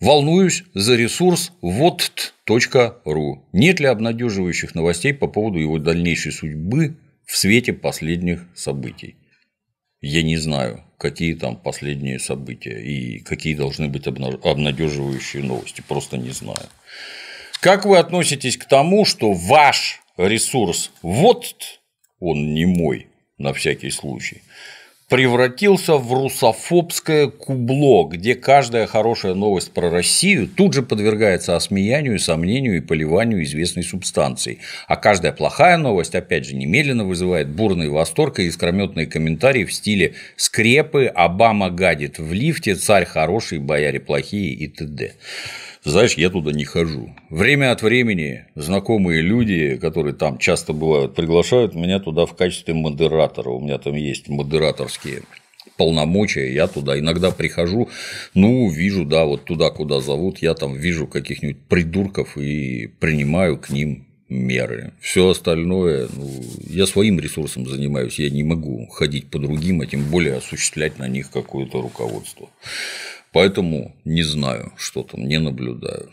Волнуюсь за ресурс вот.ру. Нет ли обнадеживающих новостей по поводу его дальнейшей судьбы в свете последних событий? Я не знаю, какие там последние события и какие должны быть обнадеживающие новости. Просто не знаю. Как вы относитесь к тому, что ваш ресурс вот он не мой на всякий случай, превратился в русофобское кубло, где каждая хорошая новость про Россию тут же подвергается осмеянию, сомнению и поливанию известной субстанции. А каждая плохая новость, опять же, немедленно вызывает бурный восторг и искрометные комментарии в стиле «скрепы», «Обама гадит в лифте», «Царь хороший», «Бояре плохие» и т.д. Ты знаешь, я туда не хожу. Время от времени знакомые люди, которые там часто бывают, приглашают меня туда в качестве модератора. У меня там есть модераторские полномочия, я туда иногда прихожу, ну, вижу, да, вот туда, куда зовут, я там вижу каких-нибудь придурков и принимаю к ним меры. Все остальное, ну, я своим ресурсом занимаюсь, я не могу ходить по другим, а тем более осуществлять на них какое-то руководство. Поэтому не знаю, что там, не наблюдаю.